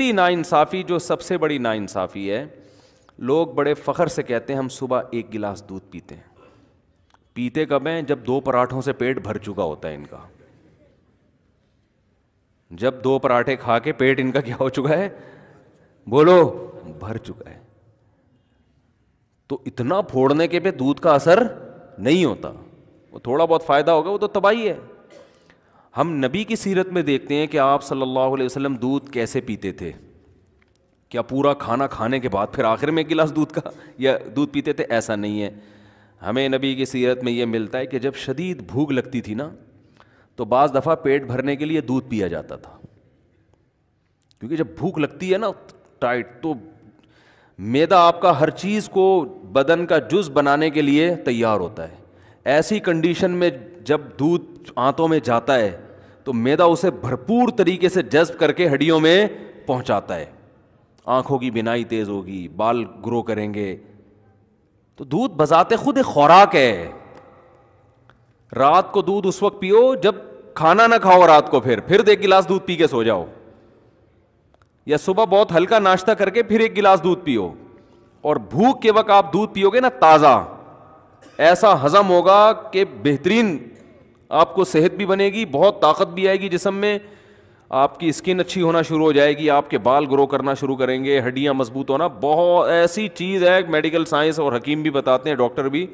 बड़ी नाइंसाफ़ी जो सबसे बड़ी नाइंसाफ़ी है लोग बड़े फ़ख्र से कहते हैं हम सुबह एक गिलास दूध पीते हैं पीते कब हैं जब दो पराठों से पेट भर चुका होता है इनका जब दो पराठे खा के पेट इनका क्या हो चुका है बोलो भर चुका है तो इतना फोड़ने के पे दूध का असर नहीं होता वो थोड़ा बहुत फ़ायदा होगा वो तो तबाही है हम नबी की सीरत में देखते हैं कि आप सल्लल्लाहु अलैहि वसल्लम दूध कैसे पीते थे क्या पूरा खाना खाने के बाद फिर आखिर में एक गिलास दूध का या दूध पीते थे ऐसा नहीं है हमें नबी की सीरत में यह मिलता है कि जब शदीद भूख लगती थी ना तो बज़ दफ़ा पेट भरने के लिए दूध पिया जाता था क्योंकि जब भूख लगती है ना टाइट तो मैदा आपका हर चीज़ को बदन का जुज़ बनाने के लिए तैयार होता है ऐसी कंडीशन में जब दूध आंतों में जाता है तो मैदा उसे भरपूर तरीके से जज्ब करके हड्डियों में पहुंचाता है आंखों की बिनाई तेज़ होगी बाल ग्रो करेंगे तो दूध बजाते खुद एक खुराक है रात को दूध उस वक्त पियो जब खाना ना खाओ रात को फिर फिर एक गिलास दूध पी के सो जाओ या सुबह बहुत हल्का नाश्ता करके फिर एक गिलास दूध पियो और भूख के वक्त आप दूध पियोगे ना ताज़ा ऐसा हज़म होगा कि बेहतरीन आपको सेहत भी बनेगी बहुत ताकत भी आएगी जिसम में आपकी स्किन अच्छी होना शुरू हो जाएगी आपके बाल ग्रो करना शुरू करेंगे हड्डियाँ मजबूत होना बहुत ऐसी चीज़ है मेडिकल साइंस और हकीम भी बताते हैं डॉक्टर भी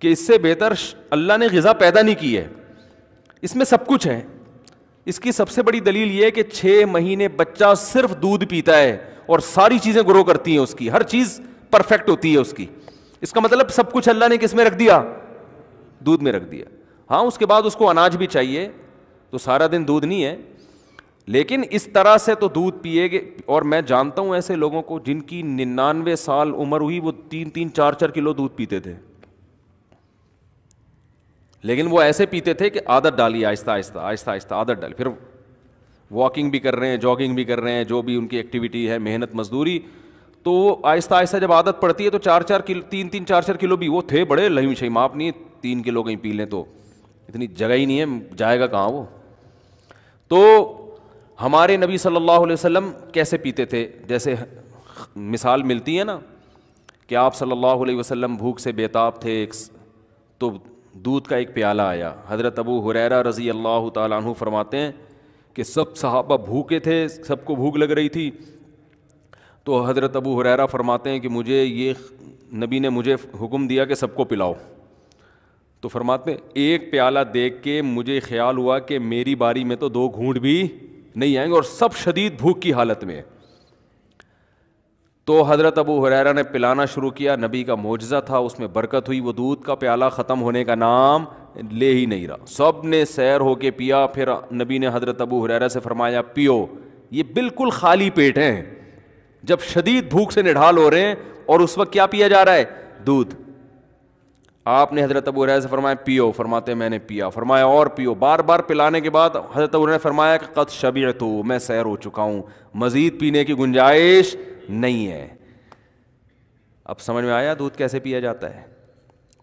कि इससे बेहतर अल्लाह ने गज़ा पैदा नहीं की है इसमें सब कुछ है इसकी सबसे बड़ी दलील यह है कि छः महीने बच्चा सिर्फ दूध पीता है और सारी चीज़ें ग्रो करती हैं उसकी हर चीज़ परफेक्ट होती है उसकी इसका मतलब सब कुछ अल्लाह ने किसमें रख दिया दूध में रख दिया हाँ उसके बाद उसको अनाज भी चाहिए तो सारा दिन दूध नहीं है लेकिन इस तरह से तो दूध पिए और मैं जानता हूँ ऐसे लोगों को जिनकी निन्यानवे साल उम्र हुई वो तीन तीन चार चार किलो दूध पीते थे लेकिन वो ऐसे पीते थे कि आदत डाली आहिस्ता आहिस्ता आहिस्ता आहिस्ता आदत डाली फिर वॉकिंग भी कर रहे हैं जॉगिंग भी कर रहे हैं जो भी उनकी एक्टिविटी है मेहनत मजदूरी तो वो आहिस्ता आहिस्ता जब आदत पड़ती है तो चार चार किलो तीन तीन चार चार किलो भी वो थे बड़े लही सही माप नहीं तीन किलो कहीं पी लें तो इतनी जगह ही नहीं है जाएगा कहाँ वो तो हमारे नबी सल्लल्लाहु अलैहि वसल्लम कैसे पीते थे जैसे मिसाल मिलती है ना कि आप सल्लल्लाहु अलैहि वसल्लम भूख से बेताब थे एक तो दूध का एक प्याला आया हज़रत अबू हुरैरा रज़ी अल्लाह तु फरमाते हैं कि सब सहाबा भूखे थे सबको भूख लग रही थी तो हज़रत अबू हुरैरा फरमाते हैं कि मुझे ये नबी ने मुझे हुक्म दिया कि सबको पिलाओ तो फरमाते हैं एक प्याला देख के मुझे ख्याल हुआ कि मेरी बारी में तो दो घूंट भी नहीं आएंगे और सब शदीद भूख की हालत में तो हज़रत अबू हुरैरा ने पिलाना शुरू किया नबी का मुजज़ा था उसमें बरकत हुई वो दूध का प्याला ख़त्म होने का नाम ले ही नहीं रहा सब ने सैर हो के पिया फिर नबी ने हज़रत अबू हुरैरा से फरमाया पियो ये बिल्कुल खाली पेट हैं जब शदीद भूख से निढाल हो रहे हैं और उस वक्त क्या पिया जा रहा है दूध आपने हज़रत अबू रैया से फरमाया पियो फरमाते मैंने पिया फरमाया और पियो बार बार पिलाने के बाद हज़रत अबू ने फरमाया कि शबी शबीर तो मैं सैर हो चुका हूं मज़ीद पीने की गुंजाइश नहीं है अब समझ में आया दूध कैसे पिया जाता है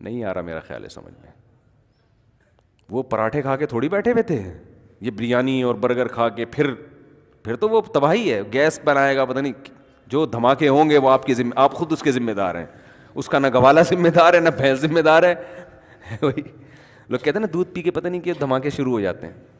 नहीं आ रहा मेरा ख्याल है समझ में वो पराठे खा के थोड़ी बैठे हुए थे ये बिरयानी और बर्गर खा के फिर फिर तो वो तबाही है गैस बनाएगा पता नहीं जो धमाके होंगे वो आपकी जिम्मे आप खुद उसके ज़िम्मेदार हैं उसका ना गवाला जिम्मेदार है ना भैंस जिम्मेदार है वही लोग कहते हैं ना दूध पी के पता नहीं कि धमाके शुरू हो जाते हैं